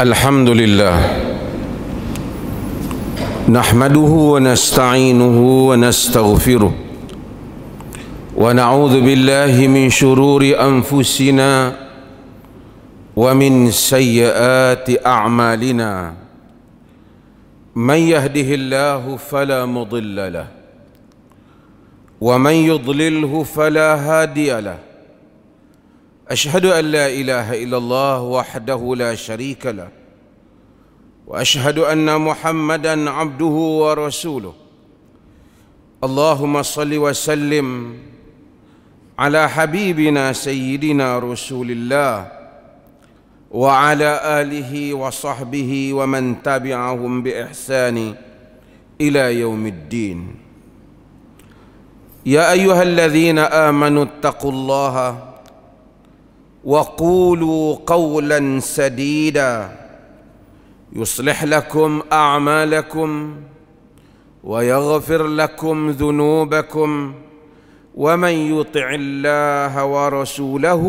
الحمد لله نحمده ونستعينه ونستغفره ونعوذ بالله من شرور انفسنا ومن سيئات اعمالنا من يهده الله فلا مضل له ومن يضلله فلا هادي له أشهد أن لا إله إلا الله وحده لا شريك له وأشهد أن محمدا عبده ورسوله اللهم صل وسلم على حبيبنا سيدنا رسول الله وعلى آله وصحبه ومن تبعهم بإحسان إلى يوم الدين يا أيها الذين آمنوا اتقوا الله وعلى وقولوا قولا سديدا يصلح لكم اعمالكم ويغفر لكم ذنوبكم ومن يطع الله ورسوله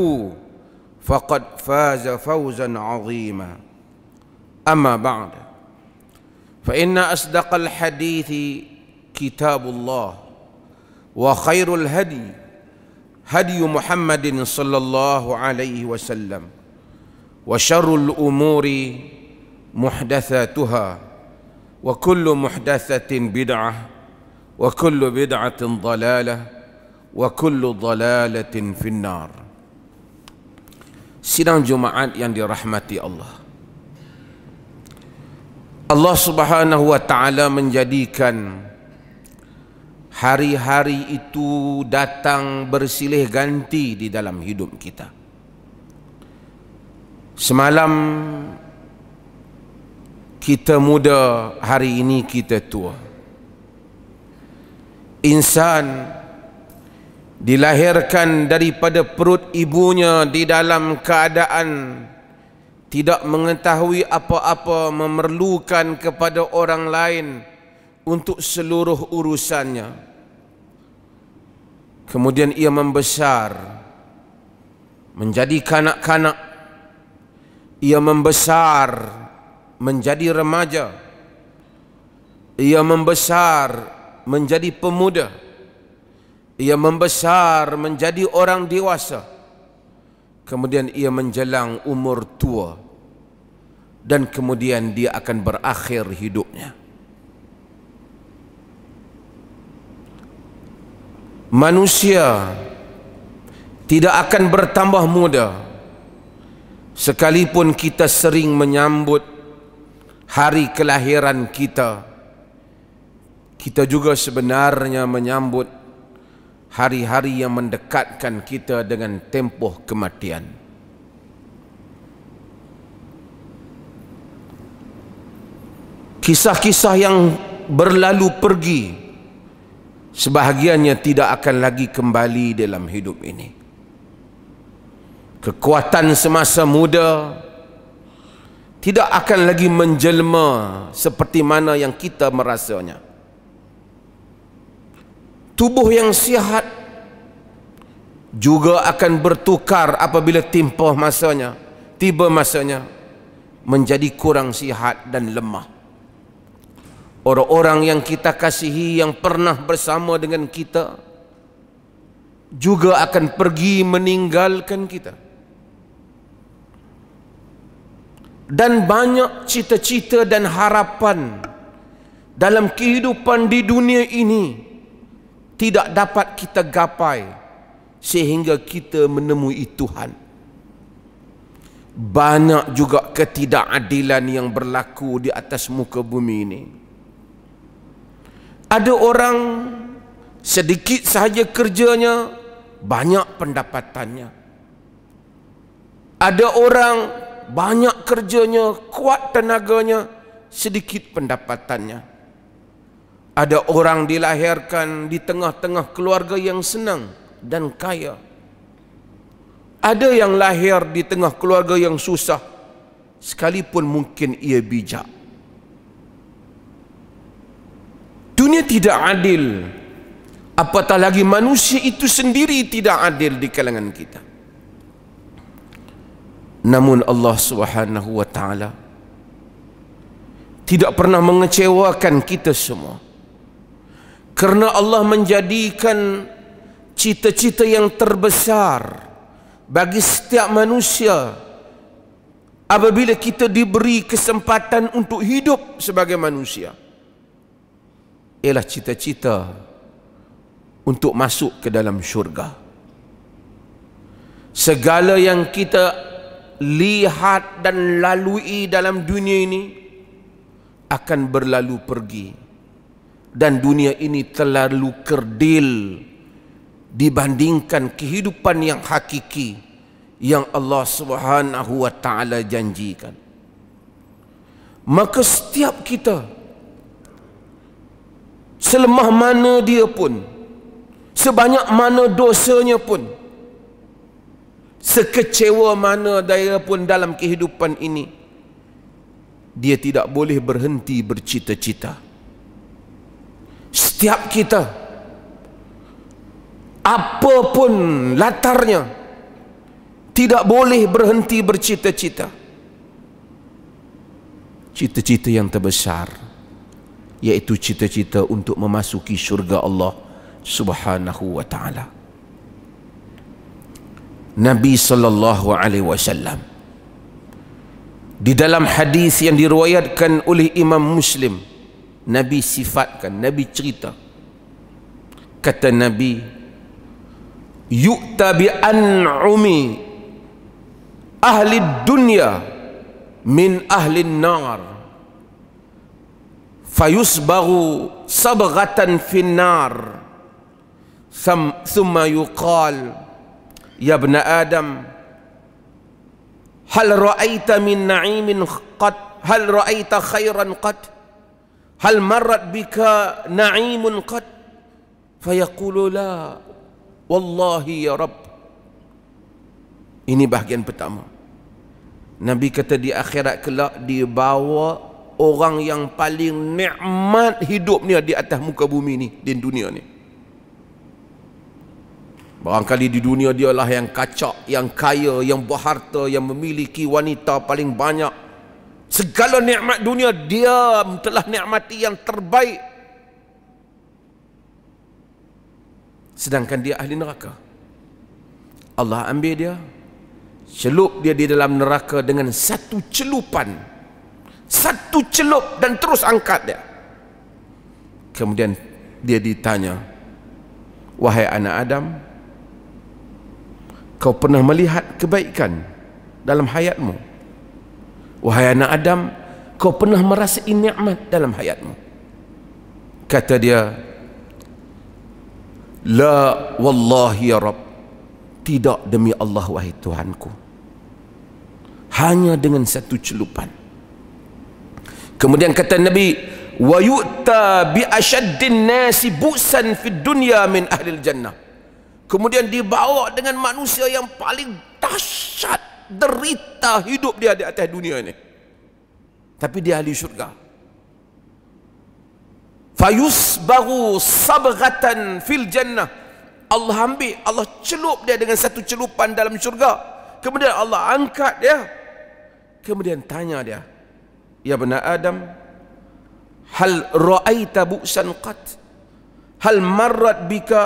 فقد فاز فوزا عظيما اما بعد فان اصدق الحديث كتاب الله وخير الهدي هدي محمد صلى الله عليه وسلم وشر الأمور محدثاتها وكل محدثة بدعة وكل بدعة ضلالة وكل ضلالة في النار سيدان جمعة يندي رحمة الله الله سبحانه وتعالى من جديكاً hari-hari itu datang bersilih ganti di dalam hidup kita. Semalam kita muda, hari ini kita tua. Insan dilahirkan daripada perut ibunya di dalam keadaan tidak mengetahui apa-apa memerlukan kepada orang lain untuk seluruh urusannya. Kemudian ia membesar menjadi kanak-kanak. Ia membesar menjadi remaja. Ia membesar menjadi pemuda. Ia membesar menjadi orang dewasa. Kemudian ia menjelang umur tua. Dan kemudian dia akan berakhir hidupnya. manusia tidak akan bertambah muda sekalipun kita sering menyambut hari kelahiran kita kita juga sebenarnya menyambut hari-hari yang mendekatkan kita dengan tempoh kematian kisah-kisah yang berlalu pergi sebahagiannya tidak akan lagi kembali dalam hidup ini kekuatan semasa muda tidak akan lagi menjelma seperti mana yang kita merasanya tubuh yang sihat juga akan bertukar apabila timpah masanya tiba masanya menjadi kurang sihat dan lemah orang-orang yang kita kasihi yang pernah bersama dengan kita juga akan pergi meninggalkan kita dan banyak cita-cita dan harapan dalam kehidupan di dunia ini tidak dapat kita gapai sehingga kita menemui Tuhan banyak juga ketidakadilan yang berlaku di atas muka bumi ini ada orang sedikit sahaja kerjanya banyak pendapatannya ada orang banyak kerjanya kuat tenaganya sedikit pendapatannya ada orang dilahirkan di tengah-tengah keluarga yang senang dan kaya ada yang lahir di tengah keluarga yang susah sekalipun mungkin ia bijak dunia tidak adil apatah lagi manusia itu sendiri tidak adil di kalangan kita namun Allah subhanahu wa ta'ala tidak pernah mengecewakan kita semua kerana Allah menjadikan cita-cita yang terbesar bagi setiap manusia apabila kita diberi kesempatan untuk hidup sebagai manusia ialah cita-cita untuk masuk ke dalam syurga. Segala yang kita lihat dan lalui dalam dunia ini akan berlalu pergi dan dunia ini terlalu kerdil dibandingkan kehidupan yang hakiki yang Allah Subhanahu wa taala janjikan maka setiap kita selemah mana dia pun sebanyak mana dosanya pun sekecewa mana dia pun dalam kehidupan ini dia tidak boleh berhenti bercita-cita setiap kita apapun latarnya tidak boleh berhenti bercita-cita cita-cita yang terbesar yaitu cita-cita untuk memasuki syurga Allah Subhanahu wa taala. Nabi sallallahu alaihi wasallam di dalam hadis yang diriwayatkan oleh Imam Muslim Nabi sifatkan, Nabi cerita kata Nabi yu'ta bi'an'umi ahli dunia min ahli nar fayusbaru sabghatan finnar thumma yuqal ya ibn adam hal ra'aita min na'imin qad hal ra'aita khairan qad hal marrat bika na'imun qad fayaqulu la wallahi ya rab ini bahagian pertama nabi kata di akhirat kelak dibawa orang yang paling nikmat ni di atas muka bumi ni di dunia ni barangkali di dunia dia lah yang kacak yang kaya yang berharta yang memiliki wanita paling banyak segala nikmat dunia dia telah nikmati yang terbaik sedangkan dia ahli neraka Allah ambil dia celup dia di dalam neraka dengan satu celupan satu celup dan terus angkat dia kemudian dia ditanya wahai anak Adam kau pernah melihat kebaikan dalam hayatmu wahai anak Adam kau pernah merasai nikmat dalam hayatmu kata dia la wallahi ya rab tidak demi Allah wahai Tuhanku hanya dengan satu celupan Kemudian kata Nabi, "Wa yu'ta bi ashaddin nasi busan fid dunya min ahli jannah." Kemudian dibawa dengan manusia yang paling dahsyat derita hidup dia di atas dunia ini. Tapi dia ahli syurga. Fayusbaru sabghatan fil jannah. Allah ambil, Allah celup dia dengan satu celupan dalam syurga. Kemudian Allah angkat dia. Kemudian tanya dia, ya bena Adam hal ra'aita bu'san qat hal marrat bika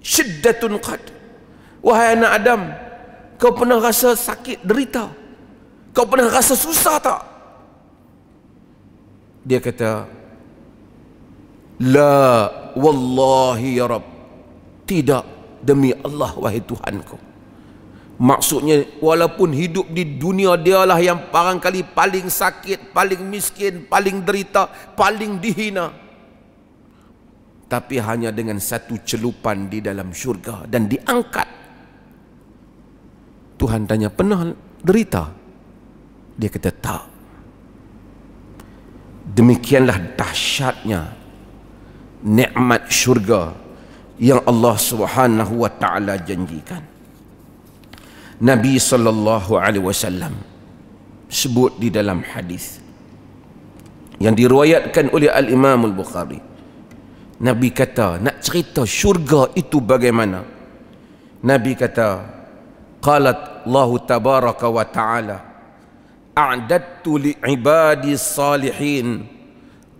syiddatun qat wahai anak Adam kau pernah rasa sakit derita kau pernah rasa susah tak dia kata la wallahi ya rab tidak demi Allah wahai Tuhan kau. Maksudnya walaupun hidup di dunia dialah yang barangkali paling sakit, paling miskin, paling derita, paling dihina. Tapi hanya dengan satu celupan di dalam syurga dan diangkat. Tuhan tanya, pernah derita? Dia kata, tak. Demikianlah dahsyatnya nikmat syurga yang Allah Subhanahu wa taala janjikan. Nabi sallallahu alaihi wasallam sebut di dalam hadis yang diriwayatkan oleh al-Imam al-Bukhari. Nabi kata, nak cerita syurga itu bagaimana? Nabi kata, qalat Allah tabaraka wa taala a'dattu li ibadi salihin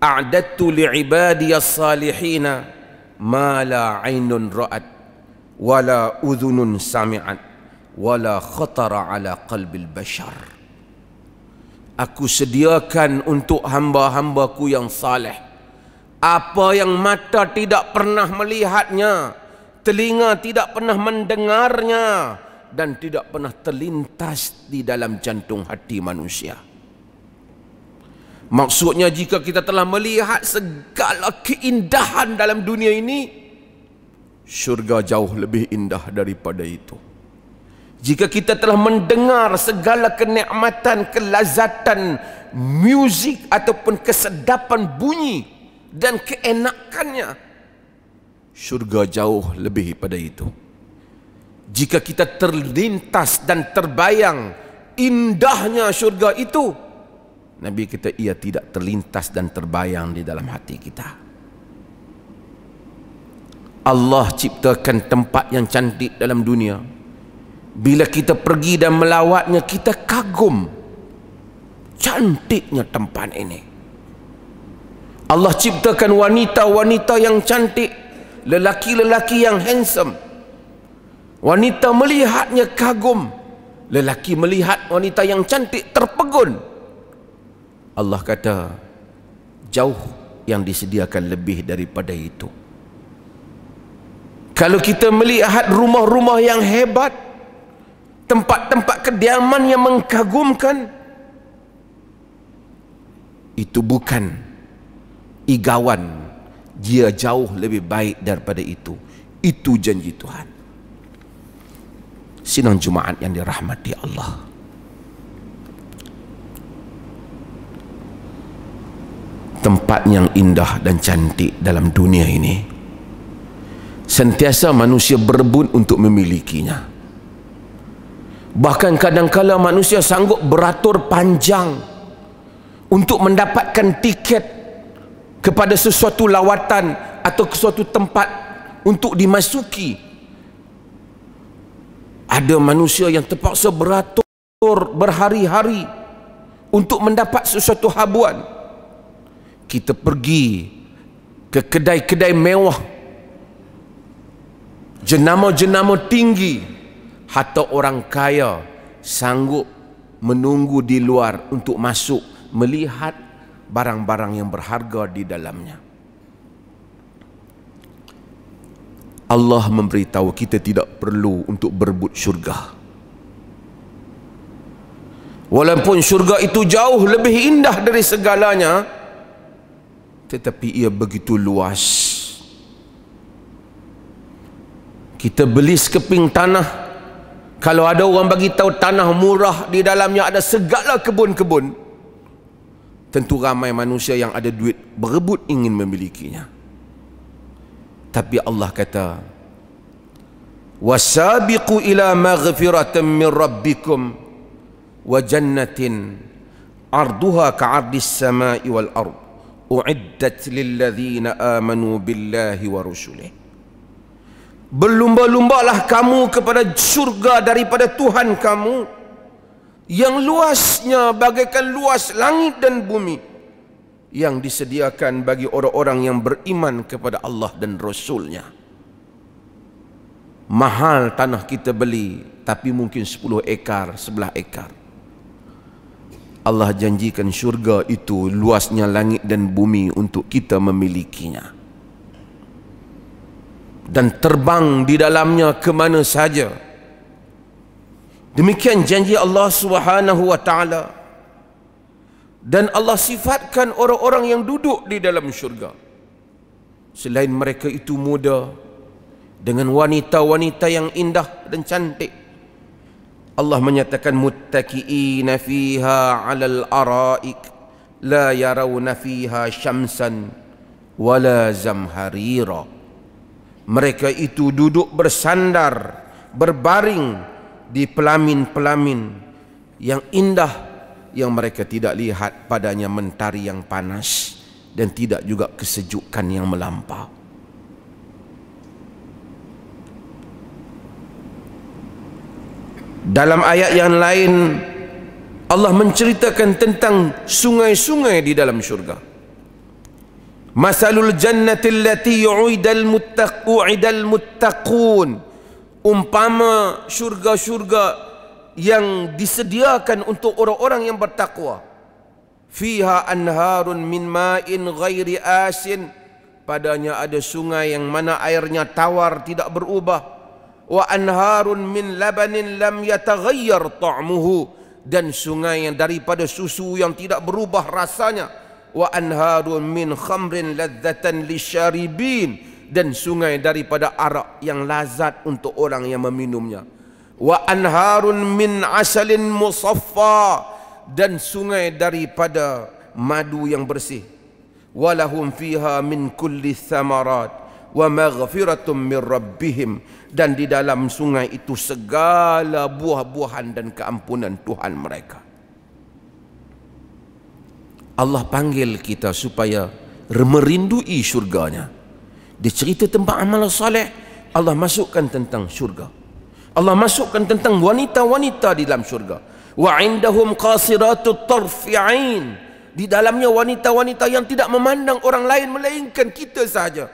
a'dattu li ibadi as-salihin ma la 'ainun ra'at wala udhunun sami'at wala khatara ala qalbil bashar aku sediakan untuk hamba-hambaku yang saleh apa yang mata tidak pernah melihatnya telinga tidak pernah mendengarnya dan tidak pernah terlintas di dalam jantung hati manusia maksudnya jika kita telah melihat segala keindahan dalam dunia ini syurga jauh lebih indah daripada itu jika kita telah mendengar segala kenikmatan, kelazatan, muzik ataupun kesedapan bunyi dan keenakannya. Syurga jauh lebih pada itu. Jika kita terlintas dan terbayang indahnya syurga itu. Nabi kita ia tidak terlintas dan terbayang di dalam hati kita. Allah ciptakan tempat yang cantik dalam dunia. Dunia bila kita pergi dan melawatnya kita kagum cantiknya tempat ini Allah ciptakan wanita-wanita yang cantik lelaki-lelaki yang handsome wanita melihatnya kagum lelaki melihat wanita yang cantik terpegun Allah kata jauh yang disediakan lebih daripada itu kalau kita melihat rumah-rumah yang hebat tempat-tempat kediaman yang mengkagumkan itu bukan igawan dia jauh lebih baik daripada itu itu janji Tuhan sinang Jumaat yang dirahmati Allah tempat yang indah dan cantik dalam dunia ini sentiasa manusia berebut untuk memilikinya bahkan kadangkala manusia sanggup beratur panjang untuk mendapatkan tiket kepada sesuatu lawatan atau sesuatu tempat untuk dimasuki ada manusia yang terpaksa beratur berhari-hari untuk mendapat sesuatu habuan kita pergi ke kedai-kedai mewah jenama-jenama tinggi Hatta orang kaya sanggup menunggu di luar untuk masuk melihat barang-barang yang berharga di dalamnya. Allah memberitahu kita tidak perlu untuk berbut syurga. Walaupun syurga itu jauh lebih indah dari segalanya, tetapi ia begitu luas. Kita beli sekeping tanah kalau ada orang bagi tahu tanah murah di dalamnya ada segala kebun-kebun, tentu ramai manusia yang ada duit berebut ingin memilikinya. Tapi Allah kata, "Wasabiqu ila maghfiratin min rabbikum wa jannatin arduha ka'ardis sama'i wal ardh." U'iddat lilladhina amanu billahi wa rusulihi Berlumba-lumbalah kamu kepada syurga daripada Tuhan kamu yang luasnya bagaikan luas langit dan bumi yang disediakan bagi orang-orang yang beriman kepada Allah dan Rasulnya. Mahal tanah kita beli tapi mungkin 10 ekar, 11 ekar. Allah janjikan syurga itu luasnya langit dan bumi untuk kita memilikinya dan terbang di dalamnya ke mana saja. Demikian janji Allah Subhanahu wa taala. Dan Allah sifatkan orang-orang yang duduk di dalam syurga. Selain mereka itu muda dengan wanita-wanita yang indah dan cantik. Allah menyatakan muttaqiina fiha 'alal ara'ik la yarawna fiha syamsan wala zamharira mereka itu duduk bersandar berbaring di pelamin-pelamin yang indah yang mereka tidak lihat padanya mentari yang panas dan tidak juga kesejukan yang melampau Dalam ayat yang lain Allah menceritakan tentang sungai-sungai di dalam syurga. Masalul jannati allati u'idal muttaqu u'idal muttaqun umpama syurga-syurga yang disediakan untuk orang-orang yang bertakwa fiha anharun min ma'in ghairi asin padanya ada sungai yang mana airnya tawar tidak berubah wa anharun min labanin lam yataghayyar ta'muhu dan sungai yang daripada susu yang tidak berubah rasanya wa anharun min khamrin ladzatan lisyaribin dan sungai daripada arak yang lazat untuk orang yang meminumnya wa anharun min asalin musaffa dan sungai daripada madu yang bersih walahum fiha min kulli thamarat wa maghfiratum min rabbihim dan di dalam sungai itu segala buah-buahan dan keampunan Tuhan mereka Allah panggil kita supaya merindui syurganya. Dia cerita tentang amal soleh, Allah masukkan tentang syurga. Allah masukkan tentang wanita-wanita di dalam syurga. Wa indahum qasiratu tarfi'in. Di dalamnya wanita-wanita yang tidak memandang orang lain melainkan kita saja.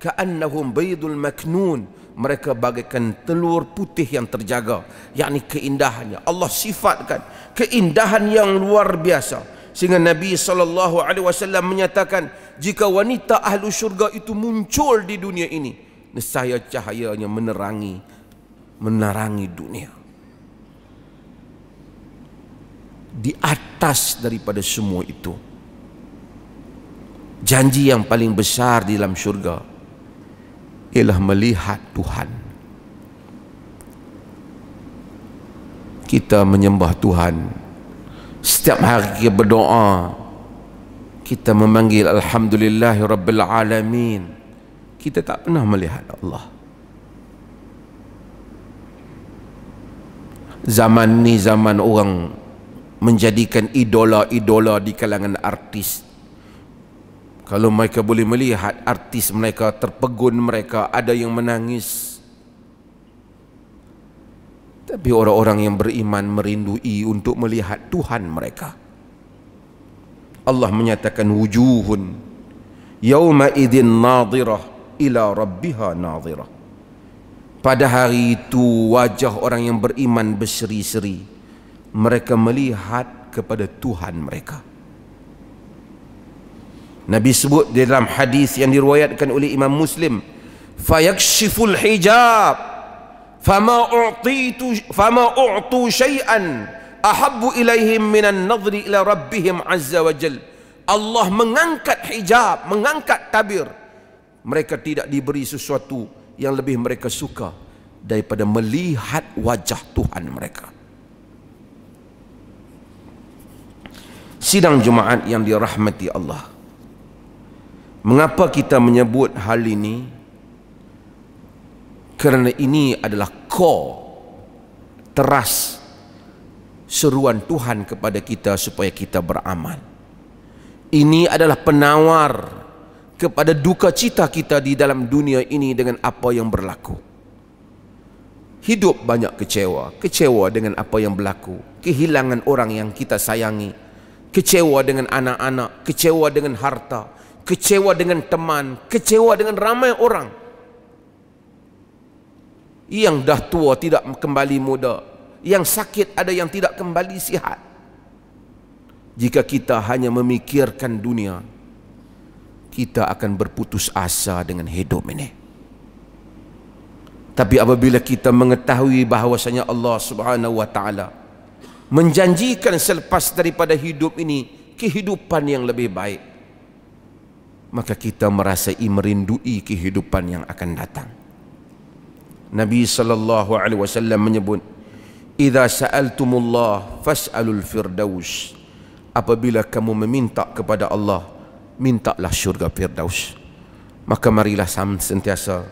Ka'annahum baydul maknun. Mereka bagaikan telur putih yang terjaga. Yang keindahannya. Allah sifatkan keindahan yang luar biasa sehingga Nabi sallallahu alaihi wasallam menyatakan jika wanita ahli syurga itu muncul di dunia ini nescaya cahayanya menerangi menerangi dunia di atas daripada semua itu janji yang paling besar di dalam syurga ialah melihat Tuhan kita menyembah Tuhan setiap hari kita berdoa kita memanggil Alhamdulillah Rabbil Alamin kita tak pernah melihat Allah zaman ni zaman orang menjadikan idola-idola di kalangan artis kalau mereka boleh melihat artis mereka terpegun mereka ada yang menangis tapi orang-orang yang beriman merindui untuk melihat Tuhan mereka. Allah menyatakan wujuhun yauma idzin nadhirah ila rabbiha nadhirah. Pada hari itu wajah orang yang beriman berseri-seri. Mereka melihat kepada Tuhan mereka. Nabi sebut dalam hadis yang diriwayatkan oleh Imam Muslim, fayakshiful hijab. فما أعطيت فما أعطوا شيئا أحب إليهم من ila إلى Azza wa وجل Allah mengangkat hijab, mengangkat tabir. Mereka tidak diberi sesuatu yang lebih mereka suka daripada melihat wajah Tuhan mereka. Sidang Jumaat yang dirahmati Allah. Mengapa kita menyebut hal ini? kerana ini adalah core teras seruan Tuhan kepada kita supaya kita beramal ini adalah penawar kepada duka cita kita di dalam dunia ini dengan apa yang berlaku hidup banyak kecewa kecewa dengan apa yang berlaku kehilangan orang yang kita sayangi kecewa dengan anak-anak kecewa dengan harta kecewa dengan teman kecewa dengan ramai orang yang dah tua tidak kembali muda yang sakit ada yang tidak kembali sihat jika kita hanya memikirkan dunia kita akan berputus asa dengan hidup ini tapi apabila kita mengetahui bahawasanya Allah subhanahu wa ta'ala menjanjikan selepas daripada hidup ini kehidupan yang lebih baik maka kita merasai merindui kehidupan yang akan datang Nabi sallallahu alaihi wasallam menyebut idza sa'altumullah fas'alul firdaus apabila kamu meminta kepada Allah mintalah syurga firdaus maka marilah sentiasa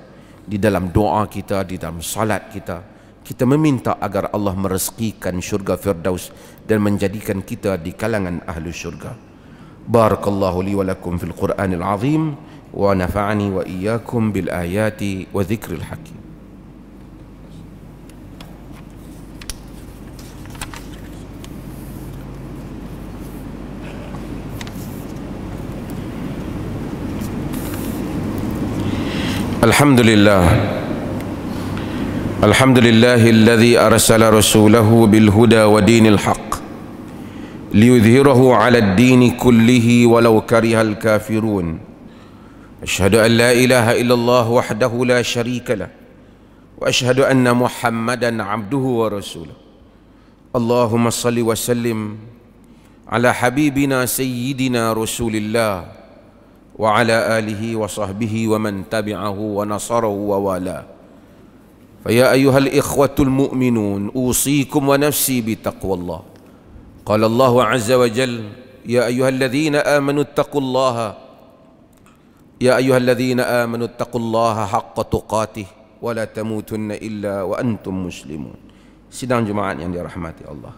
di dalam doa kita di dalam salat kita kita meminta agar Allah merezekikan syurga firdaus dan menjadikan kita di kalangan ahli syurga barakallahu li wa lakum fil qur'anil azim wa nafa'ani wa iyyakum bil ayati wa dzikril hakim الحمد لله الحمد لله الذي أرسل رسوله بالهدى ودين الحق ليظهره على الدين كله ولو كره الكافرون أشهد أن لا إله إلا الله وحده لا شريك له وأشهد أن محمدا عبده ورسوله اللهم صل وسلم على حبيبنا سيدنا رسول الله وعلى آله وصحبه ومن تبعه ونصره ووالاه فيا أيها الإخوة المؤمنون أوصيكم ونفسي بتقوى الله قال الله عز وجل يا أيها الذين آمنوا اتقوا الله يا أيها الذين آمنوا اتقوا الله حق تقاته ولا تموتن إلا وأنتم مسلمون سيدان جماعة يعني رحمة الله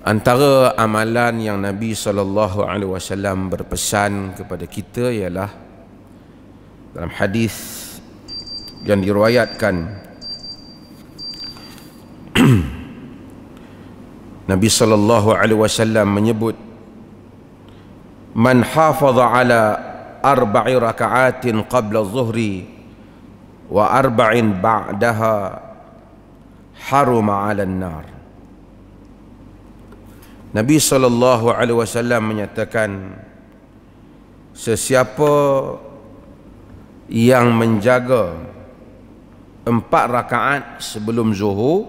Antara amalan yang Nabi sallallahu alaihi wasallam berpesan kepada kita ialah dalam hadis yang diriwayatkan Nabi sallallahu alaihi wasallam menyebut man hafaza ala arba'i raka'atin qabla zuhri wa arba'in ba'daha haruma ala an-nar. Nabi saw menyatakan sesiapa yang menjaga empat rakaat sebelum zuhur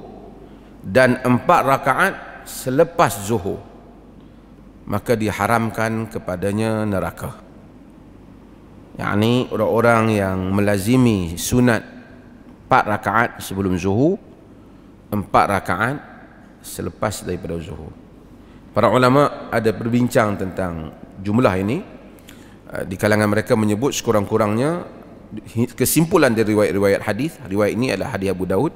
dan empat rakaat selepas zuhur maka diharamkan kepadanya neraka yang ini orang-orang yang melazimi sunat empat rakaat sebelum zuhur empat rakaat selepas daripada zuhur Para ulama ada berbincang tentang jumlah ini eh, di kalangan mereka menyebut sekurang-kurangnya kesimpulan dari riwayat-riwayat hadis riwayat ini adalah hadis Abu Daud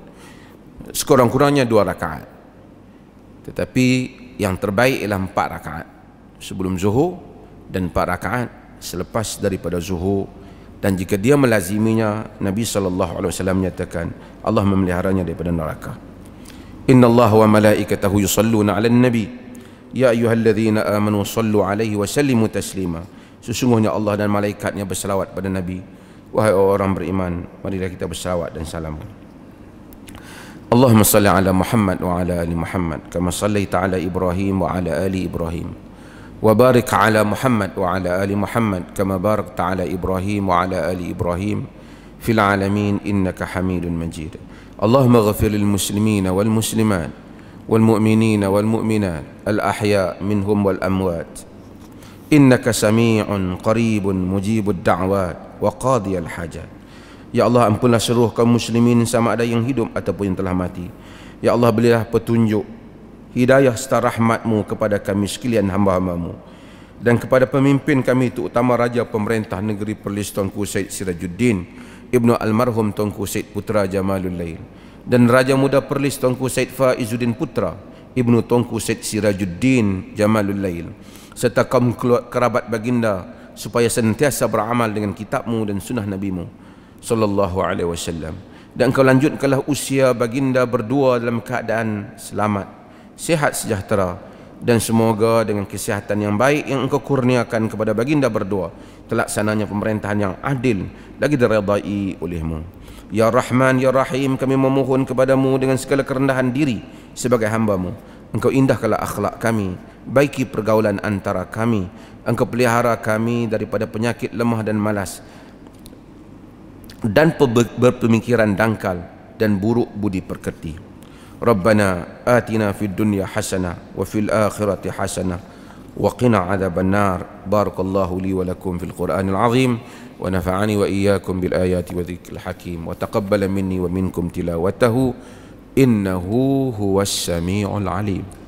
sekurang-kurangnya dua rakaat tetapi yang terbaik ialah empat rakaat sebelum zuhur dan empat rakaat selepas daripada zuhur dan jika dia melaziminya Nabi SAW menyatakan Allah memeliharanya daripada neraka Inna Allah wa malaikatahu yusalluna ala nabi Ya ayuhalladzina amanu sallu alaihi wa sallimu taslima Sesungguhnya Allah dan malaikatnya berselawat pada Nabi Wahai orang beriman Marilah kita berselawat dan salam Allahumma salli ala Muhammad wa ala ali Muhammad Kama salli ta'ala Ibrahim wa ala ali Ibrahim 'ala Muhammad wa وبارك على محمد وعلى آل محمد كما باركت على إبراهيم وعلى آل إبراهيم في العالمين إنك حميد مجيد اللهم muslimina wal والمسلمات والمؤمنين والمؤمنات الأحياء منهم والأموات إنك سميع قريب مجيب الدعوات وقاضي الحاجات يا الله ampunlah seluruh kaum muslimin sama ada yang hidup ataupun yang telah mati Ya Allah belilah petunjuk Hidayah serta rahmatmu kepada kami sekalian hamba-hambamu Dan kepada pemimpin kami itu utama Raja Pemerintah Negeri Perlis Tuan Said Sirajuddin Ibnu Almarhum Tuan Said Putra Jamalul Lail dan Raja Muda Perlis Tongku Said Faizuddin Putra Ibnu Tongku Said Sirajuddin Jamalul Lail serta kaum kerabat baginda supaya sentiasa beramal dengan kitabmu dan sunnah nabimu sallallahu alaihi wasallam dan kau lanjutkanlah usia baginda berdua dalam keadaan selamat sihat sejahtera dan semoga dengan kesihatan yang baik yang engkau kurniakan kepada baginda berdua telaksananya pemerintahan yang adil lagi diredai olehmu Ya Rahman, Ya Rahim, kami memohon kepadamu dengan segala kerendahan diri sebagai hambamu. Engkau indahkanlah akhlak kami, baiki pergaulan antara kami. Engkau pelihara kami daripada penyakit lemah dan malas dan berpemikiran dangkal dan buruk budi perkerti. Rabbana atina fid dunya hasana wa fil akhirati hasana wa qina adhaban nar. Barakallahu li wa lakum fil Qur'anil azim. ونفعني وإياكم بالآيات وذكر الحكيم وتقبل مني ومنكم تلاوته إنه هو السميع العليم